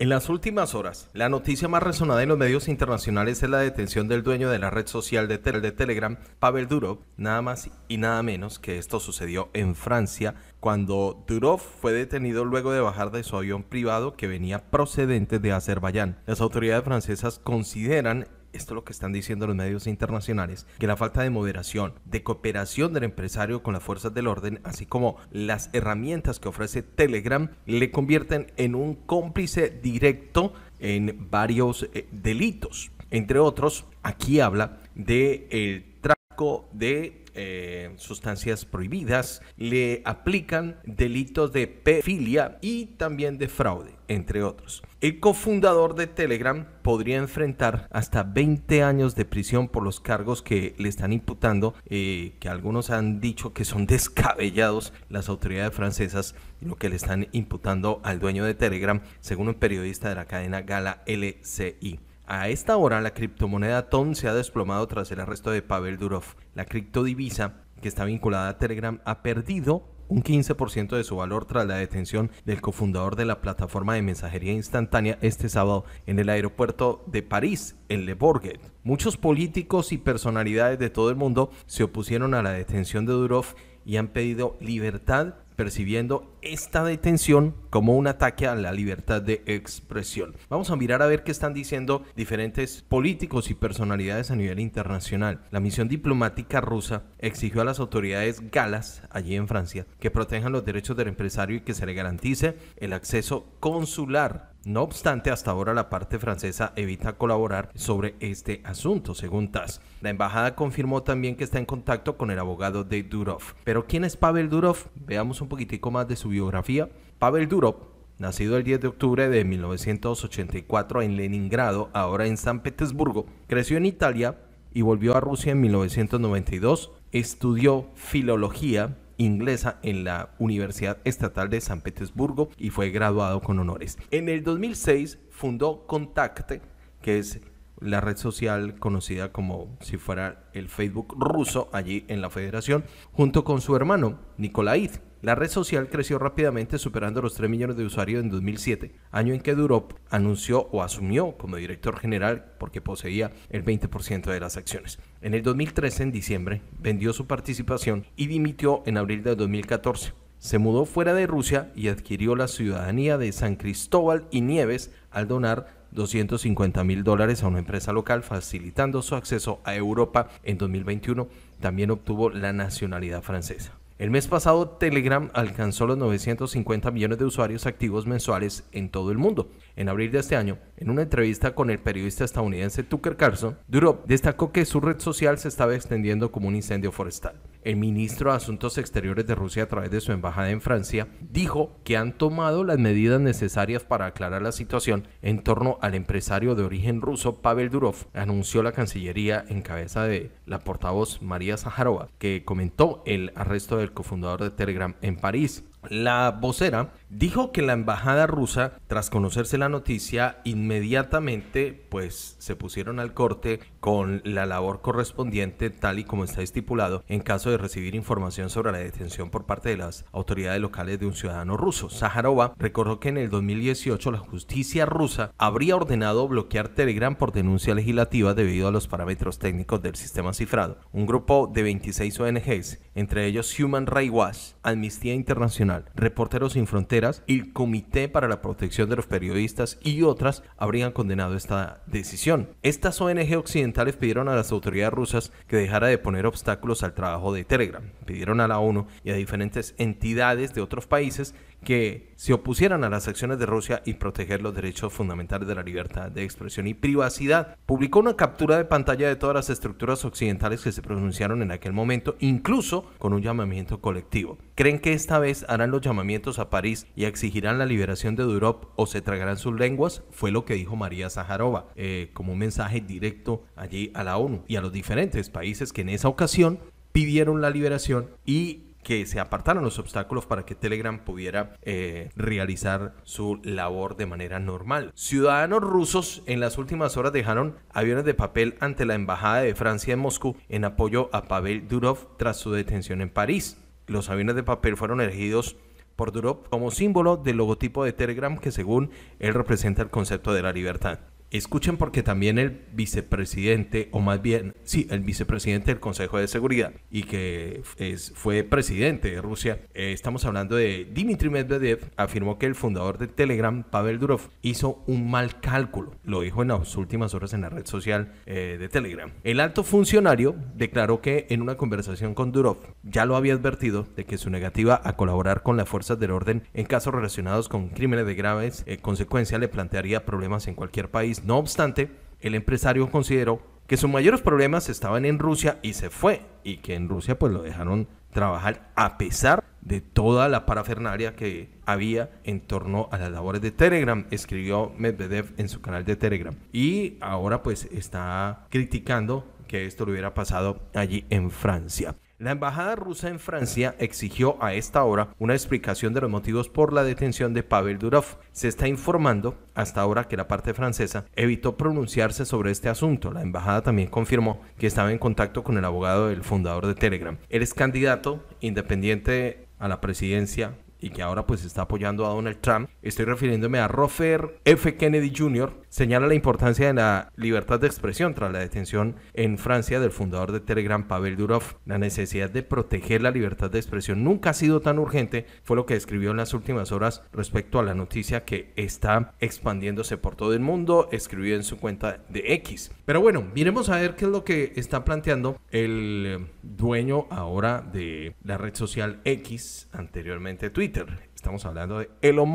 En las últimas horas, la noticia más resonada en los medios internacionales es la detención del dueño de la red social de, Telegram, Pavel Durov, nada más y nada menos que esto sucedió en Francia, cuando Durov fue detenido luego de bajar de su avión privado que venía procedente de Azerbaiyán. Las autoridades francesas consideran esto es lo que están diciendo los medios internacionales, que la falta de moderación, de cooperación del empresario con las fuerzas del orden, así como las herramientas que ofrece Telegram, le convierten en un cómplice directo en varios eh, delitos. Entre otros, aquí habla de el de eh, sustancias prohibidas, le aplican delitos de pedofilia y también de fraude, entre otros. El cofundador de Telegram podría enfrentar hasta 20 años de prisión por los cargos que le están imputando, eh, que algunos han dicho que son descabellados las autoridades francesas, lo que le están imputando al dueño de Telegram, según un periodista de la cadena Gala LCI. A esta hora, la criptomoneda TON se ha desplomado tras el arresto de Pavel Durov. La criptodivisa, que está vinculada a Telegram, ha perdido un 15% de su valor tras la detención del cofundador de la plataforma de mensajería instantánea este sábado en el aeropuerto de París, en Le Bourget. Muchos políticos y personalidades de todo el mundo se opusieron a la detención de Durov y han pedido libertad percibiendo esta detención como un ataque a la libertad de expresión. Vamos a mirar a ver qué están diciendo diferentes políticos y personalidades a nivel internacional. La misión diplomática rusa exigió a las autoridades galas allí en Francia que protejan los derechos del empresario y que se le garantice el acceso consular no obstante, hasta ahora la parte francesa evita colaborar sobre este asunto, según Tas. La embajada confirmó también que está en contacto con el abogado de Durov. Pero ¿quién es Pavel Durov? Veamos un poquitico más de su biografía. Pavel Durov Nacido el 10 de octubre de 1984 en Leningrado, ahora en San Petersburgo, creció en Italia y volvió a Rusia en 1992. Estudió filología inglesa en la Universidad Estatal de San Petersburgo y fue graduado con honores. En el 2006 fundó Contacte, que es la red social conocida como si fuera el Facebook ruso allí en la federación, junto con su hermano Nikolait. La red social creció rápidamente superando los 3 millones de usuarios en 2007, año en que Durop anunció o asumió como director general porque poseía el 20% de las acciones. En el 2013, en diciembre, vendió su participación y dimitió en abril de 2014. Se mudó fuera de Rusia y adquirió la ciudadanía de San Cristóbal y Nieves al donar 250 mil dólares a una empresa local, facilitando su acceso a Europa en 2021. También obtuvo la nacionalidad francesa. El mes pasado Telegram alcanzó los 950 millones de usuarios activos mensuales en todo el mundo. En abril de este año, en una entrevista con el periodista estadounidense Tucker Carlson, Durop destacó que su red social se estaba extendiendo como un incendio forestal el ministro de Asuntos Exteriores de Rusia a través de su embajada en Francia, dijo que han tomado las medidas necesarias para aclarar la situación en torno al empresario de origen ruso Pavel Durov, anunció la Cancillería en cabeza de la portavoz María Sajarova, que comentó el arresto del cofundador de Telegram en París. La vocera dijo que la embajada rusa, tras conocerse la noticia, inmediatamente pues se pusieron al corte con la labor correspondiente tal y como está estipulado en caso de recibir información sobre la detención por parte de las autoridades locales de un ciudadano ruso. Sajarova recordó que en el 2018 la justicia rusa habría ordenado bloquear Telegram por denuncia legislativa debido a los parámetros técnicos del sistema cifrado. Un grupo de 26 ONGs entre ellos Human Rights Watch, Amnistía Internacional, Reporteros Sin Fronteras y el Comité para la Protección de los Periodistas y otras, habrían condenado esta decisión. Estas ONG occidentales pidieron a las autoridades rusas que dejara de poner obstáculos al trabajo de Telegram. Pidieron a la ONU y a diferentes entidades de otros países que se opusieran a las acciones de Rusia y proteger los derechos fundamentales de la libertad de expresión y privacidad. Publicó una captura de pantalla de todas las estructuras occidentales que se pronunciaron en aquel momento, incluso con un llamamiento colectivo. ¿Creen que esta vez harán los llamamientos a París y exigirán la liberación de Durop o se tragarán sus lenguas? Fue lo que dijo María Sajarova eh, como un mensaje directo allí a la ONU y a los diferentes países que en esa ocasión pidieron la liberación y que se apartaron los obstáculos para que Telegram pudiera eh, realizar su labor de manera normal. Ciudadanos rusos en las últimas horas dejaron aviones de papel ante la Embajada de Francia en Moscú en apoyo a Pavel Durov tras su detención en París. Los aviones de papel fueron elegidos por Durov como símbolo del logotipo de Telegram que según él representa el concepto de la libertad. Escuchen porque también el vicepresidente, o más bien, sí, el vicepresidente del Consejo de Seguridad y que fue presidente de Rusia, eh, estamos hablando de Dmitry Medvedev, afirmó que el fundador de Telegram, Pavel Durov, hizo un mal cálculo. Lo dijo en las últimas horas en la red social eh, de Telegram. El alto funcionario declaró que en una conversación con Durov ya lo había advertido de que su negativa a colaborar con las fuerzas del orden en casos relacionados con crímenes de graves eh, consecuencias le plantearía problemas en cualquier país no obstante, el empresario consideró que sus mayores problemas estaban en Rusia y se fue, y que en Rusia pues lo dejaron trabajar a pesar de toda la parafernaria que había en torno a las labores de Telegram, escribió Medvedev en su canal de Telegram. Y ahora pues está criticando que esto le hubiera pasado allí en Francia. La embajada rusa en Francia exigió a esta hora una explicación de los motivos por la detención de Pavel Durov. Se está informando hasta ahora que la parte francesa evitó pronunciarse sobre este asunto. La embajada también confirmó que estaba en contacto con el abogado del fundador de Telegram. Él es candidato independiente a la presidencia y que ahora pues está apoyando a Donald Trump. Estoy refiriéndome a Rofer F. Kennedy Jr. Señala la importancia de la libertad de expresión tras la detención en Francia del fundador de Telegram Pavel Durov. La necesidad de proteger la libertad de expresión nunca ha sido tan urgente, fue lo que escribió en las últimas horas respecto a la noticia que está expandiéndose por todo el mundo, escribió en su cuenta de X. Pero bueno, miremos a ver qué es lo que está planteando el dueño ahora de la red social X, anteriormente Twitter. Estamos hablando de Elon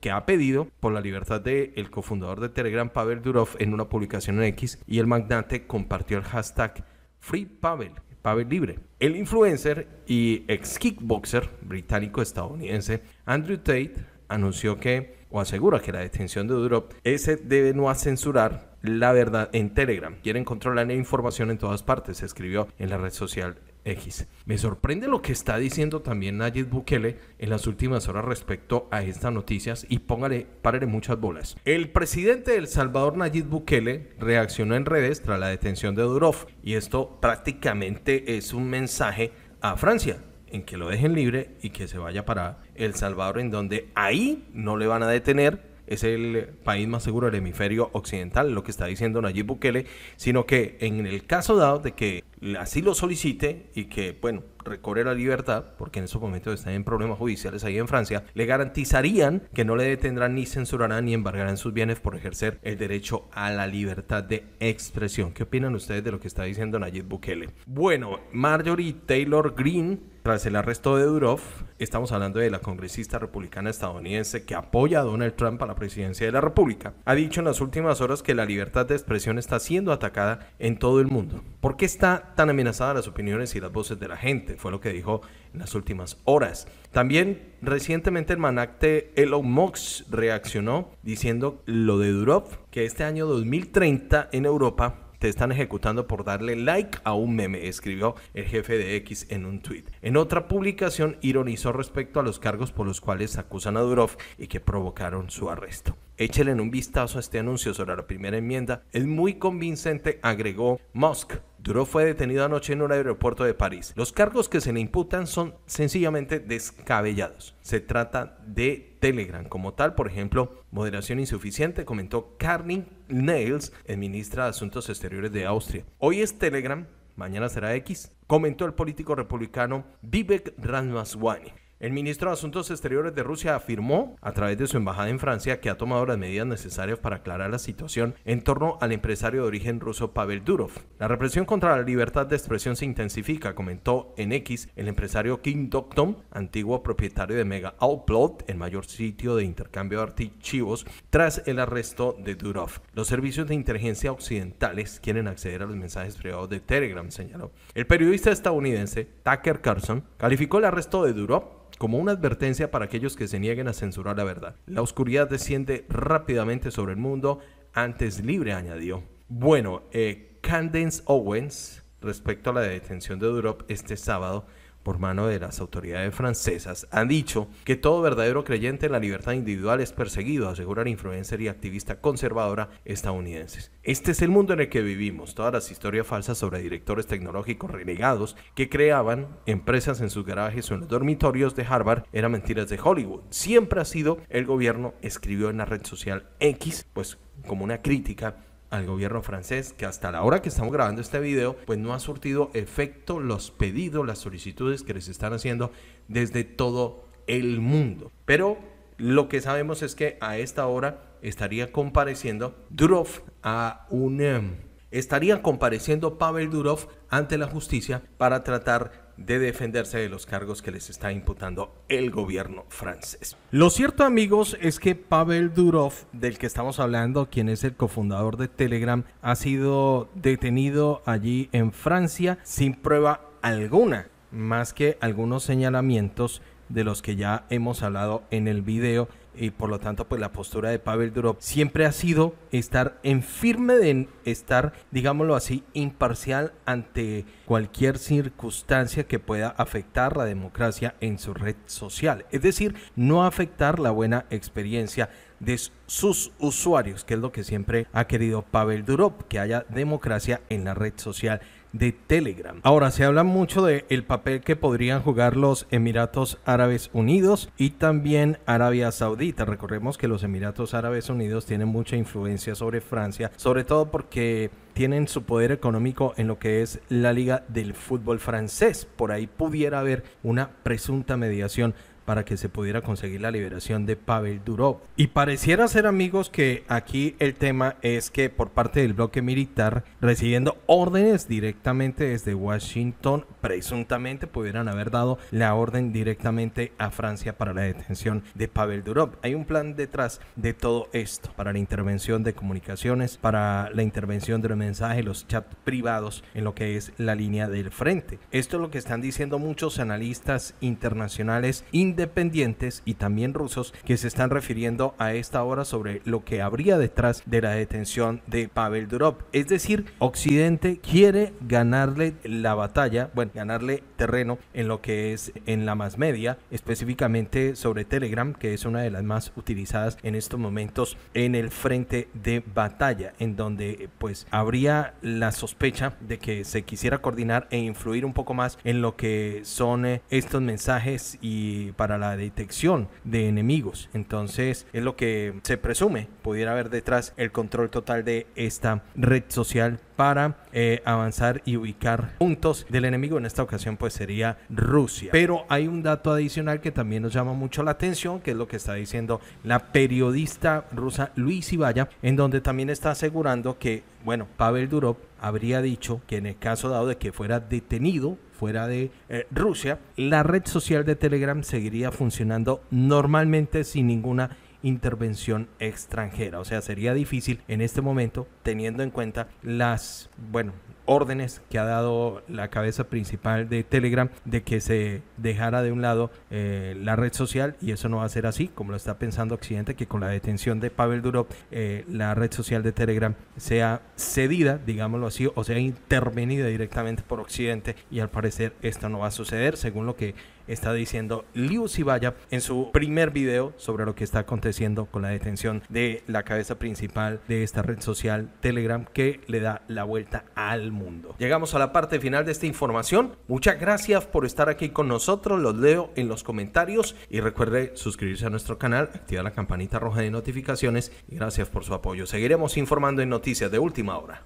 que ha pedido por la libertad del el cofundador de Telegram, Pavel Durov, en una publicación en X, y el magnate compartió el hashtag Free Pavel, Pavel Libre. El influencer y ex kickboxer británico-estadounidense Andrew Tate anunció que, o asegura que la detención de Durov ese debe no censurar la verdad en Telegram. Quieren controlar la información en todas partes, escribió en la red social X. Me sorprende lo que está diciendo también Nayib Bukele en las últimas horas respecto a estas noticias y póngale, párele muchas bolas. El presidente del Salvador, Nayib Bukele, reaccionó en redes tras la detención de Durov y esto prácticamente es un mensaje a Francia en que lo dejen libre y que se vaya para El Salvador, en donde ahí no le van a detener es el país más seguro del hemisferio occidental, lo que está diciendo Nayib Bukele, sino que en el caso dado de que así lo solicite y que, bueno, recobre la libertad, porque en esos momentos están en problemas judiciales ahí en Francia, le garantizarían que no le detendrán ni censurarán ni embargarán sus bienes por ejercer el derecho a la libertad de expresión. ¿Qué opinan ustedes de lo que está diciendo Nayib Bukele? Bueno, Marjorie Taylor Green tras el arresto de Durov, estamos hablando de la congresista republicana estadounidense que apoya a Donald Trump a la presidencia de la República. Ha dicho en las últimas horas que la libertad de expresión está siendo atacada en todo el mundo. ¿Por qué está tan amenazada las opiniones y las voces de la gente? Fue lo que dijo en las últimas horas. También recientemente el manacte Elon Musk reaccionó diciendo lo de Durov, que este año 2030 en Europa están ejecutando por darle like a un meme, escribió el jefe de X en un tuit. En otra publicación ironizó respecto a los cargos por los cuales acusan a Durov y que provocaron su arresto. Échale un vistazo a este anuncio sobre la primera enmienda, es muy convincente, agregó Musk, Duro fue detenido anoche en un aeropuerto de París. Los cargos que se le imputan son sencillamente descabellados. Se trata de Telegram como tal, por ejemplo, moderación insuficiente, comentó Carney Nails, el ministra de Asuntos Exteriores de Austria. Hoy es Telegram, mañana será X, comentó el político republicano Vivek Ramaswamy. El ministro de Asuntos Exteriores de Rusia afirmó a través de su embajada en Francia que ha tomado las medidas necesarias para aclarar la situación en torno al empresario de origen ruso Pavel Durov. La represión contra la libertad de expresión se intensifica, comentó en X el empresario Kim Doctor, antiguo propietario de Mega Outplot, el mayor sitio de intercambio de archivos, tras el arresto de Durov. Los servicios de inteligencia occidentales quieren acceder a los mensajes privados de Telegram, señaló. El periodista estadounidense Tucker Carlson calificó el arresto de Durov como una advertencia para aquellos que se nieguen a censurar la verdad. La oscuridad desciende rápidamente sobre el mundo, antes libre, añadió. Bueno, eh, Candence Owens, respecto a la detención de Durop este sábado, por mano de las autoridades francesas han dicho que todo verdadero creyente en la libertad individual es perseguido, la influencer y activista conservadora estadounidenses. Este es el mundo en el que vivimos, todas las historias falsas sobre directores tecnológicos renegados que creaban empresas en sus garajes o en los dormitorios de Harvard eran mentiras de Hollywood. Siempre ha sido el gobierno, escribió en la red social X, pues como una crítica al gobierno francés que hasta la hora que estamos grabando este video pues no ha surtido efecto los pedidos, las solicitudes que les están haciendo desde todo el mundo. Pero lo que sabemos es que a esta hora estaría compareciendo Durov a un... Em, estaría compareciendo Pavel Durov ante la justicia para tratar de defenderse de los cargos que les está imputando el gobierno francés. Lo cierto amigos es que Pavel Durov, del que estamos hablando, quien es el cofundador de Telegram, ha sido detenido allí en Francia sin prueba alguna, más que algunos señalamientos de los que ya hemos hablado en el video y por lo tanto pues la postura de Pavel Durov siempre ha sido estar en firme de estar digámoslo así imparcial ante cualquier circunstancia que pueda afectar la democracia en su red social es decir no afectar la buena experiencia de sus usuarios que es lo que siempre ha querido Pavel Durov que haya democracia en la red social de Telegram. Ahora se habla mucho de el papel que podrían jugar los Emiratos Árabes Unidos y también Arabia Saudita. Recordemos que los Emiratos Árabes Unidos tienen mucha influencia sobre Francia, sobre todo porque tienen su poder económico en lo que es la liga del fútbol francés. Por ahí pudiera haber una presunta mediación para que se pudiera conseguir la liberación de Pavel Durov. Y pareciera ser amigos que aquí el tema es que por parte del bloque militar, recibiendo órdenes directamente desde Washington, presuntamente pudieran haber dado la orden directamente a Francia para la detención de Pavel Durov. Hay un plan detrás de todo esto, para la intervención de comunicaciones, para la intervención de los mensajes, los chats privados en lo que es la línea del frente. Esto es lo que están diciendo muchos analistas internacionales, internacionales independientes y también rusos que se están refiriendo a esta hora sobre lo que habría detrás de la detención de Pavel Durov. Es decir, Occidente quiere ganarle la batalla, bueno, ganarle terreno en lo que es en la más media, específicamente sobre Telegram, que es una de las más utilizadas en estos momentos en el frente de batalla, en donde pues habría la sospecha de que se quisiera coordinar e influir un poco más en lo que son eh, estos mensajes y para para la detección de enemigos. Entonces es lo que se presume pudiera haber detrás el control total de esta red social para eh, avanzar y ubicar puntos del enemigo. En esta ocasión pues sería Rusia. Pero hay un dato adicional que también nos llama mucho la atención, que es lo que está diciendo la periodista rusa Luis Ibaya, en donde también está asegurando que, bueno, Pavel Durov habría dicho que en el caso dado de que fuera detenido fuera de eh, Rusia, la red social de Telegram seguiría funcionando normalmente sin ninguna intervención extranjera. O sea, sería difícil en este momento, teniendo en cuenta las, bueno, órdenes que ha dado la cabeza principal de Telegram de que se dejara de un lado eh, la red social y eso no va a ser así, como lo está pensando Occidente, que con la detención de Pavel Durov eh, la red social de Telegram sea cedida, digámoslo así, o sea intervenida directamente por Occidente y al parecer esto no va a suceder, según lo que está diciendo Liu Sibaya en su primer video sobre lo que está aconteciendo con la detención de la cabeza principal de esta red social Telegram que le da la vuelta al mundo. Llegamos a la parte final de esta información. Muchas gracias por estar aquí con nosotros. Los leo en los comentarios y recuerde suscribirse a nuestro canal, activar la campanita roja de notificaciones y gracias por su apoyo. Seguiremos informando en noticias de última hora.